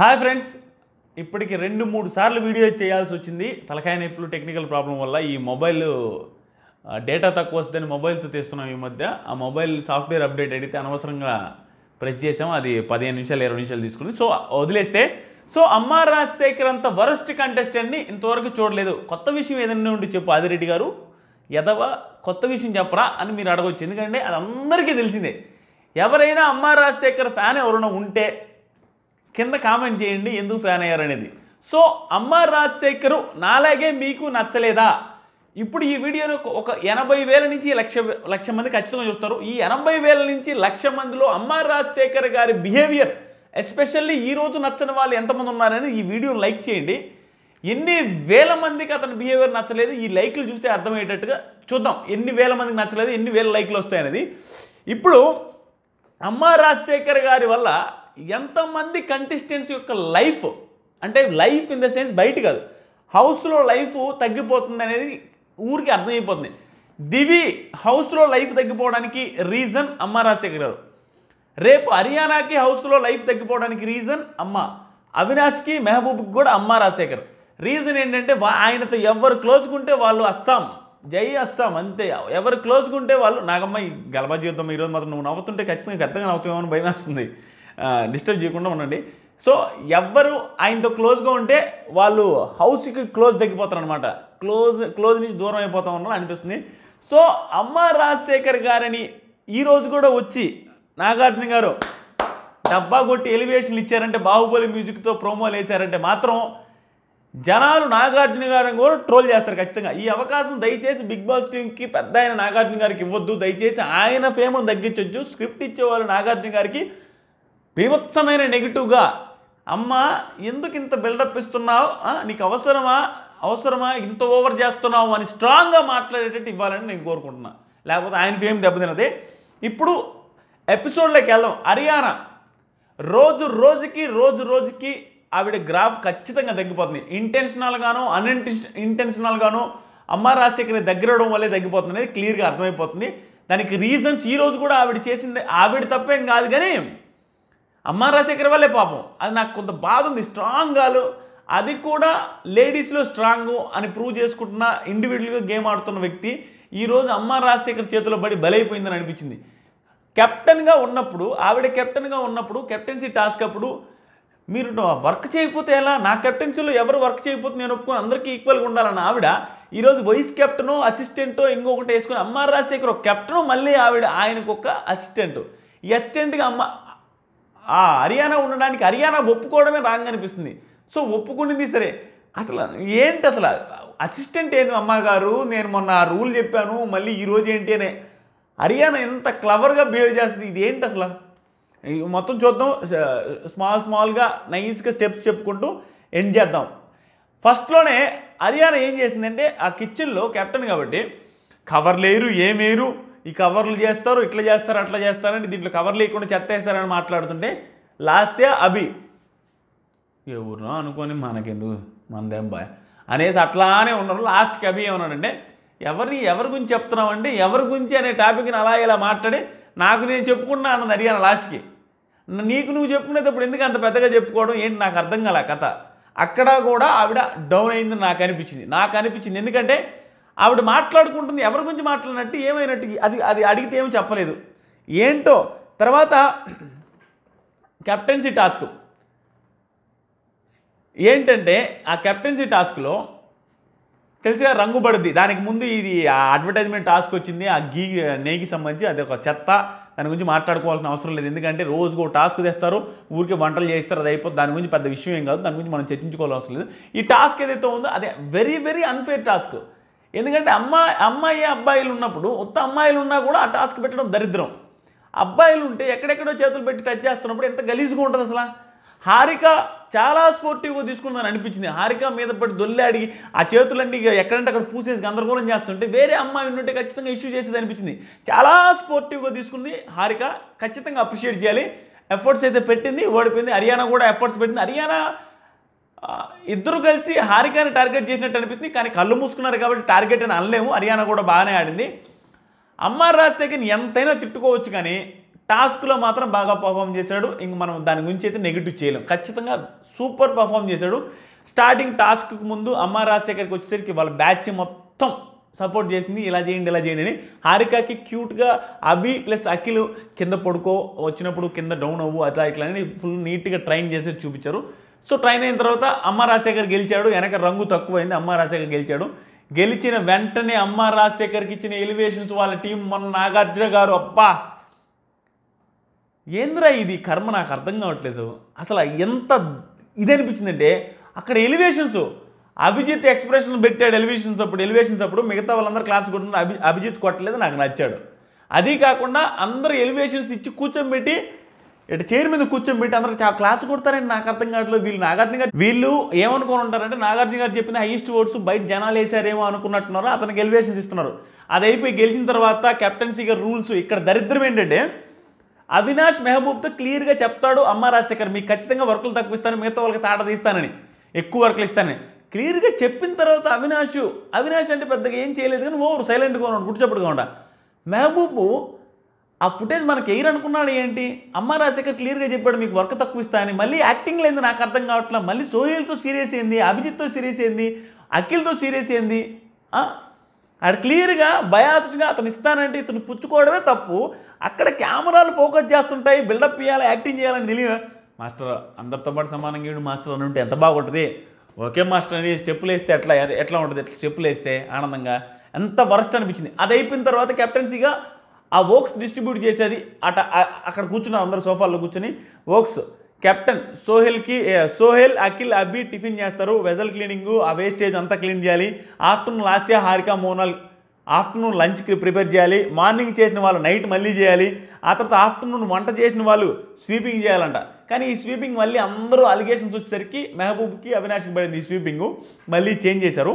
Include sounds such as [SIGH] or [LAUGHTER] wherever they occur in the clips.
hi friends ఇప్పటికి రెండు మూడు సార్లు వీడియో చేయాల్సి వచ్చింది తలకాయ నొప్పులు టెక్నికల్ ప్రాబ్లం వల్ల ఈ మొబైల్ డేటా తక్కువ వస్తుందని మొబైల్తో తీస్తున్నాం ఈ మధ్య ఆ మొబైల్ సాఫ్ట్వేర్ అప్డేట్ అడిగితే అనవసరంగా ప్రెస్ చేసాం అది పదిహేను నిమిషాలు ఇరవై నిమిషాలు తీసుకుంది సో వదిలేస్తే సో అమ్మ రాజశేఖర్ అంత వరస్ట్ కంటెస్టెంట్ని ఇంతవరకు చూడలేదు కొత్త విషయం ఏదైనా ఉండి చెప్పు ఆదిరెడ్డి గారు ఎదవ కొత్త విషయం చెప్పరా అని మీరు అడగవచ్చు ఎందుకంటే అది అందరికీ తెలిసిందే ఎవరైనా అమ్మ రాజశేఖర్ ఫ్యాన్ ఎవరైనా ఉంటే కింద కామెంట్ చేయండి ఎందుకు ఫ్యాన్ అయ్యారనేది సో అమ్మ రాజశేఖరు నాలాగే మీకు నచ్చలేదా ఇప్పుడు ఈ వీడియోను ఒక ఎనభై వేల నుంచి లక్ష లక్ష మంది ఖచ్చితంగా చూస్తారు ఈ ఎనభై వేల నుంచి లక్ష మందిలో అమ్మ రాజశేఖర్ గారి బిహేవియర్ ఎస్పెషల్లీ ఈరోజు నచ్చని వాళ్ళు ఎంతమంది ఉన్నారని ఈ వీడియో లైక్ చేయండి ఎన్ని వేల మందికి అతని బిహేవియర్ నచ్చలేదు ఈ లైక్లు చూస్తే అర్థమయ్యేటట్టుగా చూద్దాం ఎన్ని వేల మందికి నచ్చలేదు ఎన్ని వేల లైక్లు వస్తాయనేది ఇప్పుడు అమ్మ రాజశేఖర్ గారి వల్ల ఎంతమంది కంటెస్టెంట్స్ యొక్క లైఫ్ అంటే లైఫ్ ఇన్ ద సెన్స్ బయట కాదు హౌస్లో లైఫ్ తగ్గిపోతుంది అనేది ఊరికి అర్థమైపోతుంది దివి హౌస్లో లైఫ్ తగ్గిపోవడానికి రీజన్ అమ్మ రాజశేఖర్ గారు రేపు హర్యానాకి హౌస్లో లైఫ్ తగ్గిపోవడానికి రీజన్ అమ్మ అవినాష్కి మెహబూబ్కి కూడా అమ్మ రాజశేఖర్ రీజన్ ఏంటంటే ఆయనతో ఎవరు క్లోజ్కుంటే వాళ్ళు అస్సాం జై అస్సాం అంతే ఎవరు క్లోజ్కుంటే వాళ్ళు నాకమ్మ గలబా జీవితం ఈరోజు మాత్రం నువ్వు నవ్వుతుంటే ఖచ్చితంగా పెద్దగా నవ్వుతామని భయం వస్తుంది డిస్టర్బ్ చేయకుండా ఉండండి సో ఎవ్వరు ఆయనతో క్లోజ్గా ఉంటే వాళ్ళు హౌస్కి క్లోజ్ తగ్గిపోతారు అనమాట క్లోజ్ క్లోజ్ నుంచి దూరం అయిపోతా ఉన్నారని అనిపిస్తుంది సో అమ్మ రాజశేఖర్ గారని ఈరోజు కూడా వచ్చి నాగార్జున గారు డబ్బా కొట్టి ఎలివేషన్లు ఇచ్చారంటే బాహుబలి మ్యూజిక్తో ప్రోమోలు వేశారంటే మాత్రం జనాలు నాగార్జున గారిని కూడా ట్రోల్ చేస్తారు ఖచ్చితంగా ఈ అవకాశం దయచేసి బిగ్ బాస్ టీంకి పెద్ద ఆయన నాగార్జున గారికి ఇవ్వద్దు దయచేసి ఆయన ఫేమ్ను తగ్గించవచ్చు స్క్రిప్ట్ ఇచ్చేవాళ్ళు నాగార్జున గారికి బీభత్సమైన నెగిటివ్గా అమ్మ ఎందుకు ఇంత బిల్డప్ ఇస్తున్నావు నీకు అవసరమా అవసరమా ఇంత ఓవర్ చేస్తున్నావు అని స్ట్రాంగ్గా మాట్లాడేటట్టు ఇవ్వాలని నేను కోరుకుంటున్నా లేకపోతే ఆయనకి ఏం దెబ్బతినది ఇప్పుడు ఎపిసోడ్లోకి వెళ్దాం హర్యానా రోజు రోజుకి రోజు రోజుకి ఆవిడ గ్రాఫ్ ఖచ్చితంగా తగ్గిపోతుంది ఇంటెన్షనల్గాను అన్ఇంటెన్ గాను అమ్మ దగ్గర దగ్గరవడం వల్లే తగ్గిపోతుంది అనేది క్లియర్గా అర్థమైపోతుంది దానికి రీజన్స్ ఈరోజు కూడా ఆవిడ చేసింది ఆవిడ తప్పేం కాదు కానీ అమ్మ రాజశేఖర్ వల్లే పాపం అది నాకు కొంత బాధ ఉంది స్ట్రాంగ్ గాలు అది కూడా లేడీస్లో స్ట్రాంగ్ అని ప్రూవ్ చేసుకుంటున్న ఇండివిజువల్గా గేమ్ ఆడుతున్న వ్యక్తి ఈరోజు అమ్మ రాజశేఖర్ చేతిలో పడి బలైపోయిందని అనిపించింది కెప్టెన్గా ఉన్నప్పుడు ఆవిడ కెప్టెన్గా ఉన్నప్పుడు కెప్టెన్సీ టాస్క్ అప్పుడు మీరు వర్క్ చేయకపోతే ఎలా నా కెప్టెన్సీలో ఎవరు వర్క్ చేయకపోతే నేను ఒప్పుకొని అందరికీ ఈక్వల్గా ఉండాలని ఆవిడ ఈరోజు వైస్ కెప్టెనో అసిస్టెంటో ఇంకొకటి వేసుకుని అమ్మ రాజశేఖర్ ఒక కెప్టెను మళ్ళీ ఆవిడ ఆయనకు ఒక అసిస్టెంట్ ఈ అసిస్టెంట్గా అమ్మ ఆ హర్యానా ఉండడానికి హర్యానా ఒప్పుకోవడమే రాంగ్ అనిపిస్తుంది సో ఒప్పుకునేది సరే అసలు ఏంటి అసలు అసిస్టెంట్ ఏంది అమ్మగారు నేను మొన్న ఆ రూల్ చెప్పాను మళ్ళీ ఈరోజు ఏంటి అనే హర్యానా ఎంత క్లవర్గా బిహేవ్ చేస్తుంది ఇది ఏంటి అసలు మొత్తం చూద్దాం స్మాల్ స్మాల్గా నైస్గా స్టెప్స్ చెప్పుకుంటూ ఎండ్ చేద్దాం ఫస్ట్లోనే హర్యానా ఏం చేసిందంటే ఆ కిచెన్లో కెప్టెన్ కాబట్టి కవర్ లేరు ఏమేరు ఈ కవర్లు చేస్తారు ఇట్లా చేస్తారు అట్లా చేస్తారని దీంట్లో కవర్ లేకుండా చెత్తేస్తారని మాట్లాడుతుంటే లాస్య అభి ఎవరునో అనుకోని మనకెందుకు మనదేం బాయ్ అనేసి అట్లానే ఉన్నారు లాస్ట్కి అభి ఏమన్నాడంటే ఎవరిని ఎవరి గురించి అంటే ఎవరి గురించి అనే టాపిక్ని అలా ఇలా మాట్లాడి నాకు నేను చెప్పుకున్నా అన్నది అడిగాను లాస్ట్కి నీకు నువ్వు చెప్పుకునేటప్పుడు ఎందుకు అంత పెద్దగా చెప్పుకోవడం ఏంటి నాకు అర్థం కాల కథ అక్కడ కూడా ఆవిడ డౌన్ అయింది నాకు అనిపించింది నాకు అనిపించింది ఎందుకంటే ఆవిడ మాట్లాడుకుంటుంది ఎవరి గురించి మాట్లాడినట్టు ఏమైనట్టు అది అది అడిగితే ఏమి చెప్పలేదు ఏంటో తర్వాత కెప్టెన్సీ టాస్క్ ఏంటంటే ఆ కెప్టెన్సీ టాస్క్లో తెలిసిగా రంగు పడుద్ది దానికి ముందు ఇది అడ్వర్టైజ్మెంట్ టాస్క్ వచ్చింది ఆ గీ నెయ్యికి సంబంధించి అది ఒక చెత్త దాని గురించి మాట్లాడుకోవాల్సిన అవసరం లేదు ఎందుకంటే రోజుకు టాస్క్ తెస్తారు ఊరికే వంటలు చేస్తారు అది అయిపోతుంది దాని గురించి పెద్ద విషయం ఏం కాదు దాని గురించి మనం చర్చించుకోవాల్సిన అవసరం లేదు ఈ టాస్క్ ఏదైతే ఉందో అదే వెరీ వెరీ అన్ఫేర్ టాస్క్ ఎందుకంటే అమ్మాయి అమ్మాయి అబ్బాయిలు ఉన్నప్పుడు ఉత్త అమ్మాయిలు ఉన్నా కూడా ఆ టాస్క్ పెట్టడం దరిద్రం అబ్బాయిలు ఉంటే ఎక్కడెక్కడో చేతులు పెట్టి టచ్ చేస్తున్నప్పుడు ఎంత గలీజ్గా ఉంటుంది అసలు హారిక చాలా స్పోర్టివ్గా తీసుకుందని అనిపించింది హారిక మీద పడి దొల్లి అడిగి ఆ చేతులన్నీ ఎక్కడంటే అక్కడ పూసేసి గందరగోళం చేస్తుంటే వేరే అమ్మాయి ఉన్నట్టే ఖచ్చితంగా ఇష్యూ చేసేది అనిపించింది చాలా స్పోర్టివ్గా తీసుకుంది హారిక ఖచ్చితంగా అప్రిషియేట్ చేయాలి ఎఫర్ట్స్ అయితే పెట్టింది ఓడిపోయింది హర్యానా కూడా ఎఫర్ట్స్ పెట్టింది హర్యానా ఇద్దరు కలిసి హారికాని టార్గెట్ చేసినట్టు అనిపిస్తుంది కానీ కళ్ళు మూసుకున్నారు కాబట్టి టార్గెట్ అని అనలేము హర్యానా కూడా బాగానే ఆడింది అమ్మార్ రాజశేఖర్ని ఎంతైనా తిట్టుకోవచ్చు కానీ టాస్క్లో మాత్రం బాగా పర్ఫామ్ చేశాడు ఇంక మనం దాని గురించి అయితే నెగిటివ్ చేయలేం ఖచ్చితంగా సూపర్ పర్ఫామ్ చేశాడు స్టార్టింగ్ టాస్క్కి ముందు అమ్మార్ రాజశేఖర్కి వచ్చేసరికి వాళ్ళ బ్యాచ్ మొత్తం సపోర్ట్ చేసింది ఇలా చేయండి ఇలా చేయండి అని హారికాకి క్యూట్గా అభి ప్లస్ అఖిల్ కింద పడుకో వచ్చినప్పుడు కింద డౌన్ అవ్వు అట్లా ఇట్లా అని ఫుల్ నీట్గా ట్రైన్ చేసేది చూపించారు సో ట్రైన్ అయిన తర్వాత అమ్మ రాజశేఖర్ గెలిచాడు వెనక రంగు తక్కువైంది అమ్మ రాజశేఖర్ గెలిచాడు గెలిచిన వెంటనే అమ్మ రాజశేఖర్కి ఇచ్చిన ఎలివేషన్స్ వాళ్ళ టీం మొన్న నాగార్జున గారు అబ్బా ఏంద్రా ఇది కర్మ నాకు అర్థం కావట్లేదు అసలు ఎంత ఇది అనిపించిందంటే అక్కడ ఎలివేషన్స్ అభిజిత్ ఎక్స్ప్రెషన్ పెట్టాడు ఎలివేషన్స్ అప్పుడు ఎలివేషన్స్ అప్పుడు మిగతా వాళ్ళందరూ క్లాస్ కొట్టిన అభి అభిజిత్ కొట్టలేదు నాకు నచ్చాడు అది కాకుండా అందరూ ఎలివేషన్స్ ఇచ్చి కూర్చోబెట్టి ఇటు చైర్ మీద కూర్చోబెట్టి అందరూ చాలా క్లాస్ కొడతారని నాకు అర్థం కావట్లేదు వీళ్ళు నాగార్జున గారు వీళ్ళు ఏమనుకుని ఉంటారంటే నాగార్జున గారు చెప్పిన హైయెస్ట్ ఓట్స్ బయట జనాలు వేసారేమో అనుకున్నట్టున్నారో అతనికి ఎలివేషన్స్ ఇస్తున్నారు అది అయిపోయి గెలిచిన తర్వాత కెప్టెన్సీ గారు రూల్స్ ఇక్కడ దరిద్రం ఏంటంటే అవినాష్ మెహబూబ్తో క్లియర్గా చెప్తాడు అమ్మ రాజశేఖర్ మీకు ఖచ్చితంగా వర్కులు తప్పిస్తాను మిగతా వాళ్ళకి తాట తీస్తానని ఎక్కువ వర్కులు ఇస్తానని క్లియర్గా చెప్పిన తర్వాత అవినాష్ అవినాష్ అంటే పెద్దగా ఏం చేయలేదు కానీ ఓవర్ సైలెంట్గా ఉన్నాడు గుడిచప్పుడుగా ఉండ మెహబూబు ఆ ఫుటేజ్ మనకి ఎయిర్ అనుకున్నాడు ఏంటి అమ్మ రాజశేఖర్ క్లియర్గా చెప్పాడు మీకు వర్క్ తక్కువ ఇస్తా అని మళ్ళీ యాక్టింగ్ లేదు నాకు అర్థం కావట్లేదు మళ్ళీ సోహిల్తో సీరియస్ ఏంది అభిజిత్తో సీరియస్ ఏంది అఖిల్తో సీరియస్ ఏంది అక్కడ క్లియర్గా బయాసిడ్గా అతను ఇస్తానంటే ఇతను పుచ్చుకోవడమే తప్పు అక్కడ కెమెరాలు ఫోకస్ చేస్తుంటాయి బిల్డప్ చేయాలి యాక్టింగ్ చేయాలని తెలియదు మాస్టర్ అందరితో పాటు సమానంగా ఇడు మాస్టర్ అని ఉంటే ఎంత బాగుంటుంది ఓకే మాస్టర్ అని స్టెప్పులు వేస్తే ఎట్లా ఎట్లా ఉంటుంది ఎట్లా స్టెప్పులు వేస్తే ఆనందంగా ఎంత వరస్ట్ అనిపించింది అది అయిపోయిన తర్వాత కెప్టెన్సీగా ఆ వోక్స్ డిస్ట్రిబ్యూట్ చేసేది అట అక్కడ కూర్చున్నాం అందరు సోఫాల్లో కూర్చొని వోక్స్ కెప్టెన్ సోహెల్కి సోహెల్ అఖిల్ అబ్బి టిఫిన్ చేస్తారు వెజల్ క్లీనింగ్ ఆ వేస్టేజ్ అంతా క్లీన్ చేయాలి ఆఫ్టర్నూన్ లాస్యా హారిక మోనల్ ఆఫ్టర్నూన్ లంచ్కి ప్రిపేర్ చేయాలి మార్నింగ్ చేసిన వాళ్ళు నైట్ మళ్ళీ చేయాలి ఆ తర్వాత ఆఫ్టర్నూన్ వంట చేసిన వాళ్ళు స్వీపింగ్ చేయాలంట కానీ ఈ స్వీపింగ్ మళ్ళీ అందరూ అలిగేషన్స్ వచ్చేసరికి మెహబూబ్కి అవినాష్కి పడింది ఈ స్వీపింగ్ మళ్ళీ చేంజ్ చేశారు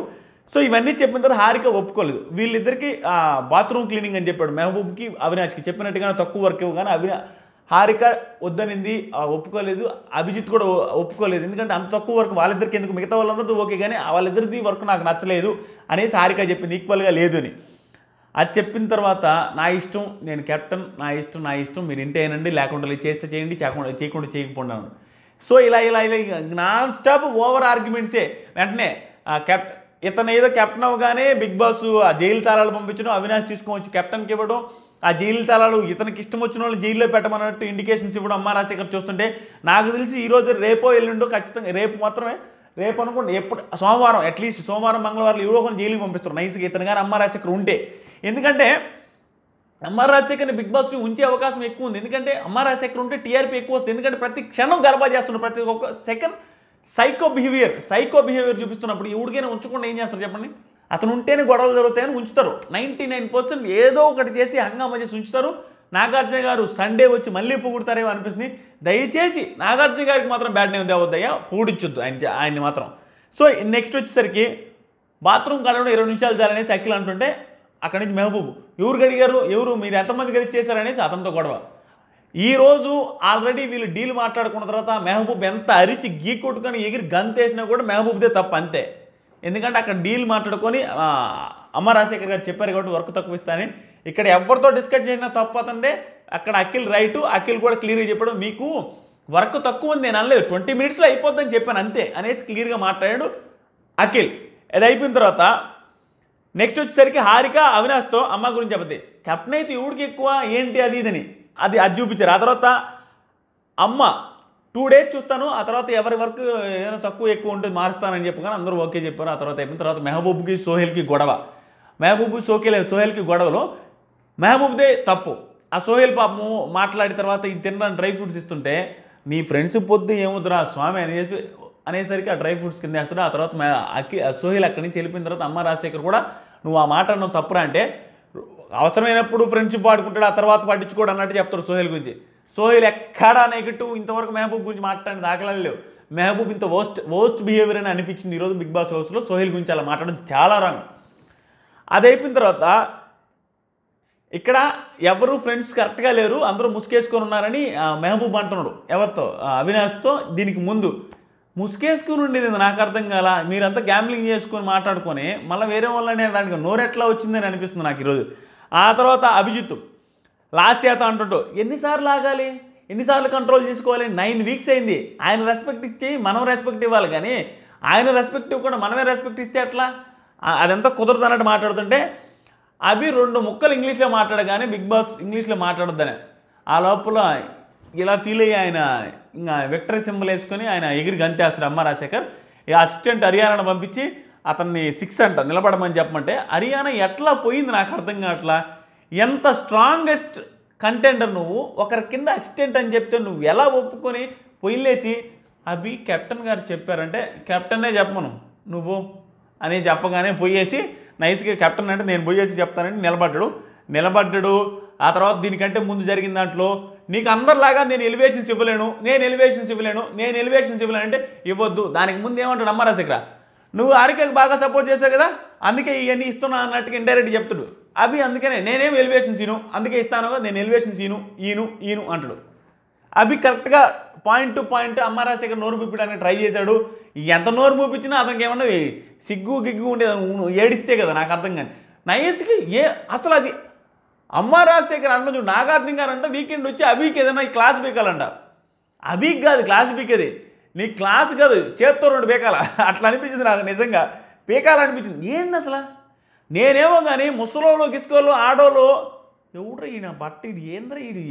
సో ఇవన్నీ చెప్పిన తర్వాత హారిక ఒప్పుకోలేదు వీళ్ళిద్దరికి బాత్రూమ్ క్లీనింగ్ అని చెప్పాడు మెహబూబ్కి అవినాష్కి చెప్పినట్టుగా తక్కువ వర్క్ ఇవ్వగానే అవినా హారిక వద్దనింది ఒప్పుకోలేదు అభిజిత్ కూడా ఒప్పుకోలేదు ఎందుకంటే అంత తక్కువ వర్క్ వాళ్ళిద్దరికి ఎందుకు మిగతా వాళ్ళందరూ ఓకే కానీ వాళ్ళిద్దరిది వర్క్ నాకు నచ్చలేదు అనేసి హారిక చెప్పింది ఈక్వల్గా లేదు అని అది చెప్పిన తర్వాత నా ఇష్టం నేను కెప్టెన్ నా ఇష్టం నా ఇష్టం మీరు ఇంటేనండి లేకుండా చేస్తే చేయండి చేయకుండా చేయకుండా చేయకపోండాను సో ఇలా ఇలా ఇలా నాన్ స్టాప్ ఓవర్ ఆర్గ్యుమెంట్సే వెంటనే కెప్టెన్ ఇతను ఏదో కెప్టెన్ అవ్వగానే బిగ్ బాస్ ఆ జైలు తాళాలు పంపించడం అవినాష్ తీసుకొని వచ్చి కెప్టెన్కి ఇవ్వడం ఆ జైలు తాళాలు ఇతనికి ఇష్టం వచ్చిన వాళ్ళు జైల్లో పెట్టమన్నట్టు ఇండికేషన్స్ ఇవ్వడం అమ్మ రాజశేఖర్ చూస్తుంటే నాకు తెలిసి ఈరోజు రేపో ఎల్లుండో ఖచ్చితంగా రేపు మాత్రమే రేపు అనుకోండి ఎప్పుడు సోమవారం అట్లీస్ట్ సోమవారం మంగళవారం ఎవరో కొన్ని జైలుకి పంపిస్తారు నైస్గా ఇతను కానీ అమ్మ రాజశేఖర్ ఉంటే ఎందుకంటే అమ్మ రాజశేఖర్ని బిగ్ బాస్ ఉంచే అవకాశం ఎక్కువ ఉంది ఎందుకంటే అమ్మ రాజశేఖర్ ఉంటే టీఆర్పీ ఎక్కువ వస్తుంది ఎందుకంటే ప్రతి క్షణం గర్భా చేస్తుండే ప్రతి ఒక్క second psycho behaviour psycho behaviour చూపిస్తున్నప్పుడు ఈ ఎవడికైనా ఉంచకుండా ఏం చేస్తారు చెప్పండి అతను ఉంటేనే గొడవలు జరుగుతాయని ఉంచుతారు నైంటీ నైన్ పర్సెంట్ ఏదో ఒకటి చేసి హంగామా చేసి ఉంచుతారు నాగార్జున గారు సండే వచ్చి మళ్ళీ పొగుడతారేమో అనిపిస్తుంది దయచేసి నాగార్జున గారికి మాత్రం బ్యాడ్ నేమ్ దేవద్దయ్యా పొగిడించొద్దు ఆయన ఆయన్ని మాత్రం సో నెక్స్ట్ వచ్చేసరికి బాత్రూమ్ కడగడం ఇరవై నిమిషాలు చాలనేసి అఖిల్ అంటుంటే అక్కడి నుంచి మెహబూబ్ ఎవరు గడిగారు ఎవరు మీరు ఎంతమంది గడిచి చేశారనేసి అతనితో గొడవ ఈరోజు ఆల్రెడీ వీళ్ళు డీల్ మాట్లాడుకున్న తర్వాత మెహబూబ్ ఎంత అరిచి గీ కొట్టుకొని ఎగిరి గంతేసినా కూడా మెహబూబ్దే తప్ప అంతే ఎందుకంటే అక్కడ డీల్ మాట్లాడుకొని అమ్మ రాజశేఖర్ గారు చెప్పారు కాబట్టి వర్క్ తక్కువ ఇస్తానని ఇక్కడ ఎవరితో డిస్కస్ చేసినా తప్పు అతంటే అక్కడ అఖిల్ రైటు అఖిల్ కూడా క్లియర్గా చెప్పాడు మీకు వర్క్ తక్కువ ఉంది నేను అనలేదు ట్వంటీ మినిట్స్లో అయిపోద్దని చెప్పాను అంతే అనేసి క్లియర్గా మాట్లాడాడు అఖిల్ అది అయిపోయిన తర్వాత నెక్స్ట్ వచ్చేసరికి హారిక అవినాష్తో అమ్మ గురించి చెప్పది కెప్టెన్ అయితే ఎక్కువ ఏంటి అది ఇదని అది అది చూపించారు ఆ తర్వాత అమ్మ టూ డేస్ చూస్తాను ఆ తర్వాత ఎవరి వరకు ఏదైనా తక్కువ ఎక్కువ ఉంటుంది మారుస్తానని చెప్పగానే అందరూ ఓకే చెప్పారు ఆ తర్వాత అయిపోయిన తర్వాత మెహబూబ్కి సోహెల్కి గొడవ మెహబూబ్ సోకేలే సోహెల్కి గొడవలు మెహబూబ్దే తప్పు ఆ సోహెల్ పాపము మాట్లాడిన తర్వాత ఇది తినడానికి డ్రై ఫ్రూట్స్ ఇస్తుంటే నీ ఫ్రెండ్స్ పొద్దు ఏముద్రా స్వామి అని చెప్పి అనేసరికి ఆ డ్రై ఫ్రూట్స్ కింద వేస్తాడు ఆ తర్వాత అక్కి సోహెల్ అక్కడి నుంచి వెళ్ళిపోయిన తర్వాత అమ్మ రాజశేఖర్ కూడా నువ్వు ఆ మాట అన్నావు తప్పురా అంటే అవసరమైనప్పుడు ఫ్రెండ్షిప్ వాడుకుంటాడు ఆ తర్వాత పట్టించుకోడు అన్నట్టు చెప్తాడు సోహెల్ గురించి సోహెల్ ఎక్కడా నెగిటివ్ ఇంతవరకు మెహబూబ్ గురించి మాట్లాడిన దాఖలాలు లేవు మెహబూబ్ ఇంత వర్స్ట్ వర్స్ట్ బిహేవియర్ అని అనిపించింది ఈరోజు బిగ్ బాస్ హౌస్లో సోహెల్ గురించి అలా మాట్లాడడం చాలా రాంగ్ అది అయిపోయిన తర్వాత ఇక్కడ ఎవరు ఫ్రెండ్స్ కరెక్ట్గా లేరు అందరూ ముసుకేసుకొని ఉన్నారని మెహబూబ్ అంటున్నాడు ఎవరితో అవినాష్తో దీనికి ముందు ముసుకేసుకుని ఉండేది నాకు అర్థం కాల మీరంతా గ్యాంబ్లింగ్ చేసుకొని మాట్లాడుకొని మళ్ళీ వేరే వాళ్ళని దానికి నోరెట్లా వచ్చిందని అనిపిస్తుంది నాకు ఈరోజు ఆ తర్వాత అభిజిత్ లాస్ట్ చేత అంటుంటు ఎన్నిసార్లు ఆగాలి ఎన్నిసార్లు కంట్రోల్ చేసుకోవాలి నైన్ వీక్స్ అయింది ఆయన రెస్పెక్ట్ ఇచ్చి మనం రెస్పెక్ట్ ఇవ్వాలి కానీ ఆయన రెస్పెక్ట్ ఇవ్వకుండా మనమే రెస్పెక్ట్ ఇస్తే అట్లా అదంతా కుదరదు అన్నట్టు మాట్లాడుతుంటే అవి రెండు ముక్కలు ఇంగ్లీష్లో మాట్లాడగానే బిగ్ బాస్ ఇంగ్లీష్లో మాట్లాడొద్దనే ఆ లోపల ఇలా ఫీల్ అయ్యి ఆయన ఇంకా విక్టరీ సింబల్ వేసుకొని ఆయన ఎగిరి గంతేస్తారు అమ్మ రాజశేఖర్ అసిస్టెంట్ హర్యానాను పంపించి అతన్ని సిక్స్ అంట నిలబడమని చెప్పమంటే హర్యానా ఎట్లా పోయింది నాకు అర్థం కావట్లా ఎంత స్ట్రాంగెస్ట్ కంటెండర్ నువ్వు ఒకరి కింద అసిస్టెంట్ అని చెప్తే నువ్వు ఎలా ఒప్పుకొని పొయ్యిలేసి అవి కెప్టెన్ గారు చెప్పారంటే కెప్టెనే చెప్పను నువ్వు అని చెప్పగానే పోయేసి నైస్గా కెప్టెన్ అంటే నేను పోయేసి చెప్తానంటే నిలబడ్డాడు నిలబడ్డాడు ఆ తర్వాత దీనికంటే ముందు జరిగిన దాంట్లో నీకు అందరిలాగా నేను ఎలివేషన్స్ ఇవ్వలేను నేను ఎలివేషన్స్ ఇవ్వలేను నేను ఎలివేషన్స్ ఇవ్వలేను అంటే ఇవ్వద్దు దానికి ముందు ఏమంటాడు అమ్మారాశిఖరా నువ్వు ఆరికకి బాగా సపోర్ట్ చేసావు కదా అందుకే ఇవన్నీ ఇస్తున్నా అన్నట్టుగా ఇండైరెక్ట్ చెప్తాడు అభి అందుకనే నేనేం ఎలివేషన్స్ ఈను అందుకే ఇస్తాను నేను ఎలివేషన్స్ ఈను ఈను ఈను అంటాడు అవి కరెక్ట్గా పాయింట్ టు పాయింట్ అమ్మారాశేఖర్ నోరు పిప్పడానికి ట్రై చేశాడు ఎంత నోరు మూపించినా అతనికి ఏమన్నా సిగ్గు గిగ్గు ఉండేది ఏడిస్తే కదా నాకు అర్థం కానీ నయస్కి ఏ అసలు అది అమ్మ రాజశేఖర్ అంట నాగార్జున గారు అంటే వీకెండ్ వచ్చి అభికి ఏదైనా క్లాస్ పీకాలంట అభికి కాదు క్లాస్ పీకేది నీ క్లాస్ కాదు చేత్తో రెండు పీకాల అట్లా అనిపించింది నాకు నిజంగా అనిపించింది ఏంది అసలు నేనేమో కానీ ముసలోళ్ళు గిసుకోళ్ళు ఆడోళ్ళు ఎవడ్రా ఈయన బట్ట ఇడు ఏంద్రా ఈడు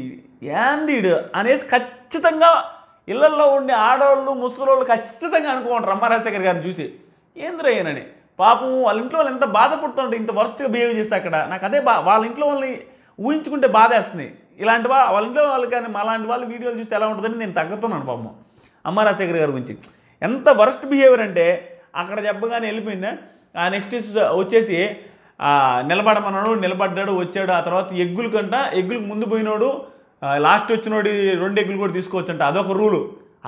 ఏంది అనేసి ఖచ్చితంగా ఇళ్లల్లో ఉండే ఆడవాళ్ళు ముసలోళ్ళు ఖచ్చితంగా అనుకోండి రమ్మరాజశేఖర్ గారిని చూసి ఏంద్రా ఈయనని పాపం వాళ్ళ ఇంట్లో వాళ్ళు ఎంత బాధపడుతుంటే ఇంత వర్స్ట్గా బిహేవ్ చేస్తే అక్కడ నాకు అదే బా వాళ్ళ ఇంట్లో వాళ్ళని ఊహించుకుంటే వేస్తుంది ఇలాంటి వాళ్ళ ఇంట్లో వాళ్ళు కానీ అలాంటి వాళ్ళు వీడియోలు చూస్తే ఎలా ఉంటుందని నేను తగ్గుతున్నాను పాపం అమ్మ రాజశేఖర్ గారి గురించి ఎంత వరస్ట్ బిహేవియర్ అంటే అక్కడ చెప్పగానే వెళ్ళిపోయిందా ఆ నెక్స్ట్ uh, వచ్చేసి నిలబడమన్నాడు నిలబడ్డాడు వచ్చాడు ఆ తర్వాత ఎగ్గుల కంట ఎగ్గులకు ముందు పోయినోడు లాస్ట్ వచ్చినోడి రెండు ఎగ్గులు కూడా తీసుకోవచ్చంట అదొక రూలు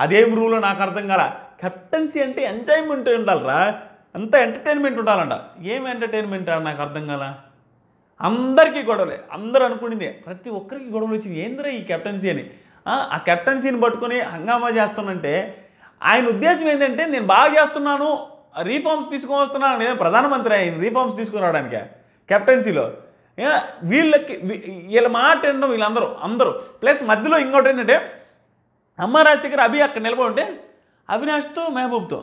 అదేం రూలో నాకు అర్థం కాల కెప్టెన్సీ అంటే ఎంజాయ్మెంట్ ఉండాలరా అంత ఎంటర్టైన్మెంట్ ఉండాలంట ఏం ఎంటర్టైన్మెంట్ అని నాకు అర్థం కాల అందరికీ గొడవలే అందరూ అనుకునిందే ప్రతి ఒక్కరికి గొడవలు వచ్చింది ఏందిరా ఈ కెప్టెన్సీ అని ఆ కెప్టెన్సీని పట్టుకొని హంగామా చేస్తున్నంటే ఆయన ఉద్దేశం ఏంటంటే నేను బాగా చేస్తున్నాను రీఫార్మ్స్ తీసుకొని వస్తున్నాను నేను ప్రధానమంత్రి ఆయన రీఫార్మ్స్ తీసుకుని రావడానికి కెప్టెన్సీలో వీళ్ళకి వీళ్ళ మాట వినడం వీళ్ళందరూ అందరూ ప్లస్ మధ్యలో ఇంకోటి ఏంటంటే అమ్మ రాజశేఖర్ అభి అక్కడ నిలబడి ఉంటే అవినాష్తో మెహబూబ్తో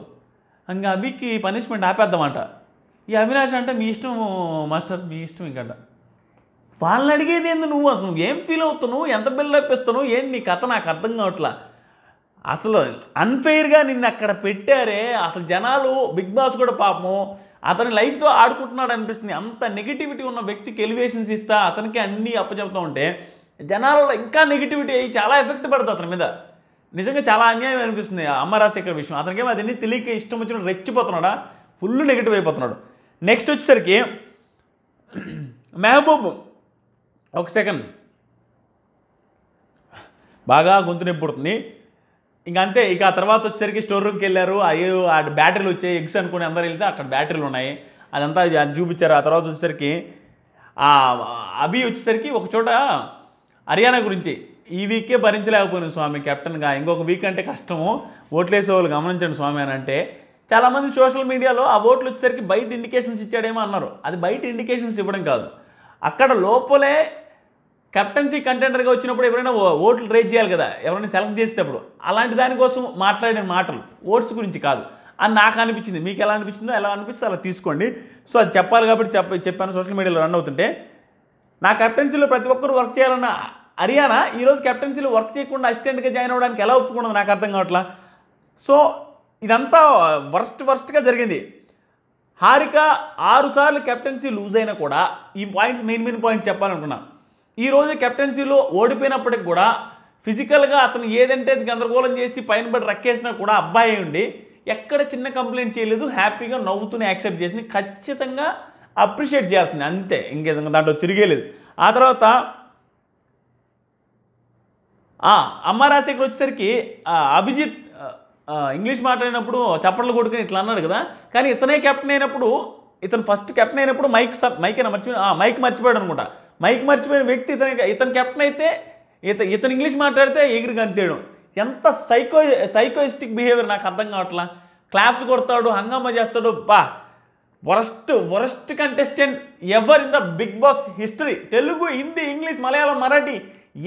ఇంకా అభికి పనిష్మెంట్ ఆపేద్దామంట ఈ అవినాష్ అంటే మీ ఇష్టం మాస్టర్ మీ ఇష్టం ఇంకంట వాళ్ళని అడిగేది ఏంది నువ్వు అసలు ఏం ఫీల్ అవుతున్నావు ఎంత బిల్డప్ ఇస్తున్నావు ఏం నీ కథ నాకు అర్థం కావట్లా అసలు అన్ఫెయిర్గా నిన్ను అక్కడ పెట్టారే అసలు జనాలు బిగ్ బాస్ కూడా పాపం అతని లైఫ్తో ఆడుకుంటున్నాడు అనిపిస్తుంది అంత నెగిటివిటీ ఉన్న వ్యక్తికి ఎలివేషన్స్ ఇస్తా అతనికి అన్నీ అప్పచెప్తా ఉంటే జనాలలో ఇంకా నెగిటివిటీ అయ్యి చాలా ఎఫెక్ట్ పడుతుంది అతని మీద నిజంగా చాలా అన్యాయం అనిపిస్తుంది అమరాశేఖర్ విషయం అతనికేమో అదన్నీ తెలియక ఇష్టం వచ్చినట్టు రెచ్చిపోతున్నాడా ఫుల్ నెగిటివ్ అయిపోతున్నాడు నెక్స్ట్ వచ్చేసరికి [CLEARS THROAT] మెహబూబ్ ఒక సెకండ్ బాగా గొంతు నొప్పి పుడుతుంది ఇంకా అంతే ఇక ఆ తర్వాత వచ్చేసరికి స్టోర్ రూమ్కి వెళ్ళారు అయ్యో ఆ బ్యాటరీలు వచ్చాయి ఎగ్స్ అనుకుని అందరు వెళ్తే అక్కడ బ్యాటరీలు ఉన్నాయి అదంతా చూపించారు ఆ తర్వాత వచ్చేసరికి అభి వచ్చేసరికి ఒక చోట హర్యానా గురించి ఈ వీకే భరించలేకపోయింది స్వామి కెప్టెన్గా ఇంకొక వీక్ అంటే కష్టము ఓట్లేసే వాళ్ళు గమనించండి స్వామి అని అంటే చాలామంది సోషల్ మీడియాలో ఆ ఓట్లు వచ్చేసరికి బయట ఇండికేషన్స్ ఇచ్చాడేమో అన్నారు అది బయట ఇండికేషన్స్ ఇవ్వడం కాదు అక్కడ లోపలే కెప్టెన్సీ కంటెండర్గా వచ్చినప్పుడు ఎవరైనా ఓట్లు రేజ్ చేయాలి కదా ఎవరైనా సెలెక్ట్ చేసేటప్పుడు అలాంటి దానికోసం మాట్లాడిన మాటలు ఓట్స్ గురించి కాదు అని నాకు అనిపించింది మీకు ఎలా అనిపించిందో ఎలా అనిపిస్తే అలా తీసుకోండి సో అది చెప్పాలి కాబట్టి చెప్ప చెప్పాను సోషల్ మీడియాలో రన్ అవుతుంటే నా కెప్టెన్సీలో ప్రతి ఒక్కరు వర్క్ చేయాలన్న హర్యానా ఈరోజు కెప్టెన్సీలో వర్క్ చేయకుండా అసిస్టెంట్గా జాయిన్ అవ్వడానికి ఎలా ఒప్పుకున్నది నాకు అర్థం కావట్లా సో ఇదంతా వర్స్ట్ వర్స్ట్గా జరిగింది హారిక ఆరుసార్లు కెప్టెన్సీ లూజ్ అయినా కూడా ఈ పాయింట్స్ మెయిన్ మెయిన్ పాయింట్స్ చెప్పాలనుకున్నాను ఈరోజు కెప్టెన్సీలో ఓడిపోయినప్పటికి కూడా ఫిజికల్గా అతను ఏదంటే అది గందరగోళం చేసి పైన పడి రక్కేసినా కూడా అబ్బాయి ఉండి ఎక్కడ చిన్న కంప్లైంట్ చేయలేదు హ్యాపీగా నవ్వుతూనే యాక్సెప్ట్ చేసింది ఖచ్చితంగా అప్రిషియేట్ చేయాల్సింది అంతే ఇంకే దాంట్లో తిరిగేలేదు ఆ తర్వాత అమ్మారాశికి వచ్చేసరికి అభిజిత్ ఇంగ్లీష్ మాట్లాడినప్పుడు చప్పట్లు కొడుకుని ఇట్లా అన్నాడు కదా కానీ ఇతనే కెప్టెన్ అయినప్పుడు ఇతను ఫస్ట్ కెప్టెన్ అయినప్పుడు మైక్ మైక్ అయినా మర్చిపోయి మైక్ మర్చిపోయాడు అనుకుంటా మైక్ మర్చిపోయిన వ్యక్తి ఇతని ఇతను కెప్టెన్ అయితే ఇత ఇతను ఇంగ్లీష్ మాట్లాడితే ఎగిరి గంతేయడం ఎంత సైకో సైకోయిస్టిక్ బిహేవియర్ నాకు అర్థం కావట్లా క్లాప్స్ కొడతాడు హంగామా చేస్తాడు బా worst worst contestant ever in the Bigg Boss history Telugu Hindi English Malayalam Marathi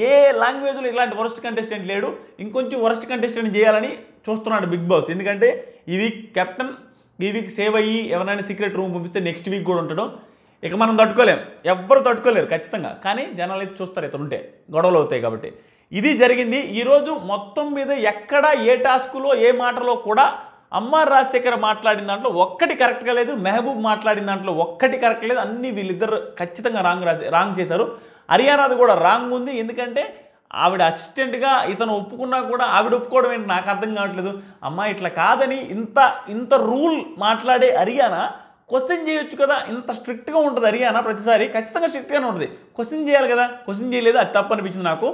ఏ లాంగ్వేజ్లో ఇలాంటి వరస్ట్ కంటెస్టెంట్ లేడు ఇంకొంచెం వరస్ట్ కంటెస్టెంట్ చేయాలని చూస్తున్నాడు బిగ్ బాస్ ఎందుకంటే ఈ వీక్ కెప్టెన్ ఈ వీక్ సేవ్ అయ్యి ఎవరైనా సీక్రెట్ రూమ్ పంపిస్తే నెక్స్ట్ వీక్ కూడా ఉంటాడు ఇక మనం తట్టుకోలేం ఎవ్వరు తట్టుకోలేరు ఖచ్చితంగా కానీ జనాలు అయితే చూస్తారు ఇతరుంటే గొడవలు అవుతాయి కాబట్టి ఇది జరిగింది ఈరోజు మొత్తం మీద ఎక్కడ ఏ టాస్కులో ఏ మాటలో కూడా అమ్మార్ రాజశేఖర్ మాట్లాడిన దాంట్లో ఒక్కటి కరెక్ట్గా లేదు మెహబూబ్ మాట్లాడిన దాంట్లో ఒక్కటి కరెక్ట్ లేదు అన్నీ వీళ్ళిద్దరు ఖచ్చితంగా రాంగ్ రాంగ్ చేశారు హర్యానాది కూడా రాంగ్ ఉంది ఎందుకంటే ఆవిడ అసిస్టెంట్గా ఇతను ఒప్పుకున్నా కూడా ఆవిడ ఒప్పుకోవడం ఏంటి నాకు అర్థం కావట్లేదు అమ్మాయి ఇట్లా కాదని ఇంత ఇంత రూల్ మాట్లాడే హర్యానా క్వశ్చన్ చేయొచ్చు కదా ఇంత స్ట్రిక్ట్గా ఉంటుంది అరియానా ప్రతిసారి ఖచ్చితంగా స్ట్రిక్ట్గానే ఉంటుంది క్వశ్చన్ చేయాలి కదా క్వశ్చన్ చేయలేదు అది తప్పు అనిపించింది నాకు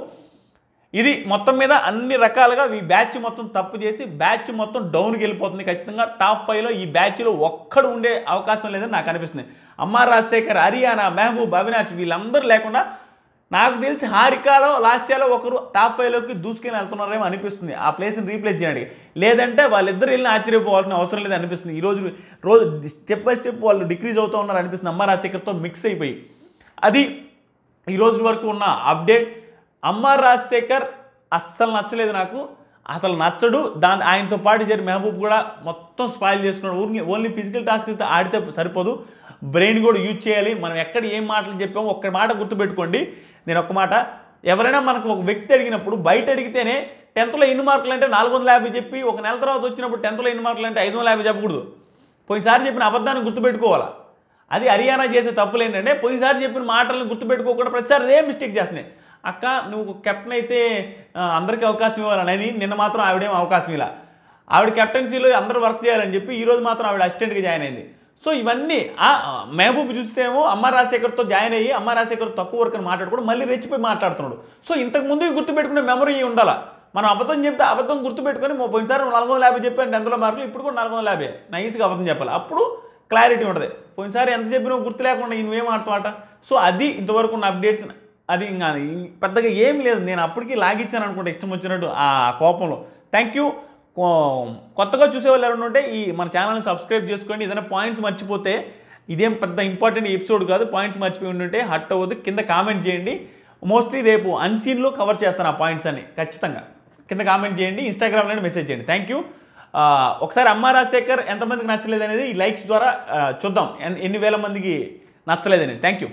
ఇది మొత్తం మీద అన్ని రకాలుగా ఈ బ్యాచ్ మొత్తం తప్పు చేసి బ్యాచ్ మొత్తం డౌన్కి వెళ్ళిపోతుంది ఖచ్చితంగా టాప్ ఫైవ్లో ఈ బ్యాచ్లో ఒక్కడు ఉండే అవకాశం లేదని నాకు అనిపిస్తుంది అమ్మ రాజశేఖర్ హరియానా మహబూబ్ అవినాష్ వీళ్ళందరూ లేకుండా నాకు తెలిసి హారికాలో లాస్యాలో ఒకరు టాప్ ఫైవ్లోకి దూసుకెళ్ళి వెళ్తున్నారేమో అనిపిస్తుంది ఆ ప్లేస్ని రీప్లేస్ చేయడానికి లేదంటే వాళ్ళిద్దరు వెళ్ళిన ఆశ్చర్యపోవాల్సిన అవసరం లేదు అనిపిస్తుంది ఈరోజు రోజు స్టెప్ బై స్టెప్ వాళ్ళు డిక్రీజ్ అవుతూ ఉన్నారు అనిపిస్తుంది అమ్మ శేఖర్తో మిక్స్ అయిపోయి అది ఈరోజు వరకు ఉన్న అప్డేట్ అమ్మార్ రాజశేఖర్ అస్సలు నచ్చలేదు నాకు అసలు నచ్చడు దాని ఆయనతో పాటు చేరి మెహబూబ్ కూడా మొత్తం స్పాయిల్ చేసుకున్నాడు ఊరిని ఓన్లీ ఫిజికల్ టాస్క్ అయితే ఆడితే సరిపోదు బ్రెయిన్ కూడా యూజ్ చేయాలి మనం ఎక్కడ ఏం మాటలు చెప్పామో ఒక్క మాట గుర్తుపెట్టుకోండి నేను ఒక్క మాట ఎవరైనా మనకు ఒక వ్యక్తి అడిగినప్పుడు బయట అడిగితేనే టెన్త్లో ఎన్ని మార్కులు అంటే నాలుగు వందల యాభై చెప్పి ఒక నెల తర్వాత వచ్చినప్పుడు టెన్త్లో ఎన్ని మార్కులు అంటే ఐదు వందల యాభై చెప్పకూడదు పోయినసారి చెప్పిన అబద్ధాన్ని గుర్తుపెట్టుకోవాలా అది హర్యానా చేసే తప్పులు ఏంటంటే పోయినసారి చెప్పిన మాటలను గుర్తుపెట్టుకోకుండా ప్రతిసారి అదే మిస్టేక్ చేస్తున్నాయి అక్క నువ్వు కెప్టెన్ అయితే అందరికీ అవకాశం ఇవ్వాలని నిన్న మాత్రం ఆవిడేం అవకాశం ఇలా ఆవిడ కెప్టెన్సీలో అందరూ వర్క్ చేయాలని చెప్పి ఈరోజు మాత్రం ఆవిడ అసిస్టెంట్గా జాయిన్ అయింది సో ఇవన్నీ ఆ మహబూబ్ చూస్తేమో అమ్మ రాజశేఖర్తో జాయిన్ అయ్యి అమ్మ రాజశేఖర్ తక్కువ వరకు అని మాట్లాడుకోవడం మళ్ళీ రెచ్చిపోయి మాట్లాడుతున్నాడు సో ఇంతకుముందు గుర్తుపెట్టుకునే మెమరీ ఉండాల మనం అబద్ధం చెప్తే అబద్ధం గుర్తుపెట్టుకొని పోయినసారి నాలుగు వందల యాభై చెప్పాను టెన్త్లో మార్కులు ఇప్పుడు కూడా నాలుగు వందల యాభై నైస్గా అబద్ధం చెప్పాలి అప్పుడు క్లారిటీ ఉంటుంది పోయినసారి ఎంత చెప్పినా గుర్తు లేకుండా నువ్వేం ఆడతావాట సో అది ఇంతవరకు ఉన్న అప్డేట్స్ అది ఇంకా పెద్దగా ఏం లేదు నేను అప్పటికి లాగిచ్చాను అనుకుంటే ఇష్టం వచ్చినట్టు ఆ కోపంలో థ్యాంక్ యూ కొత్తగా చూసేవాళ్ళు ఎవరైనా ఉంటే ఈ మన ఛానల్ని సబ్స్క్రైబ్ చేసుకోండి ఏదైనా పాయింట్స్ మర్చిపోతే ఇదేం పెద్ద ఇంపార్టెంట్ ఎపిసోడ్ కాదు పాయింట్స్ మర్చిపోయి ఉంటుంటే హట్ అవ్వద్దు కింద కామెంట్ చేయండి మోస్ట్లీ రేపు అన్సీన్లో కవర్ చేస్తాను ఆ పాయింట్స్ అని ఖచ్చితంగా కింద కామెంట్ చేయండి ఇన్స్టాగ్రామ్లో మెసేజ్ చేయండి థ్యాంక్ యూ ఒకసారి అమ్మ రాజశేఖర్ ఎంతమందికి నచ్చలేదు అనేది ఈ లైక్స్ ద్వారా చూద్దాం ఎన్ని వేల మందికి నచ్చలేదని థ్యాంక్ యూ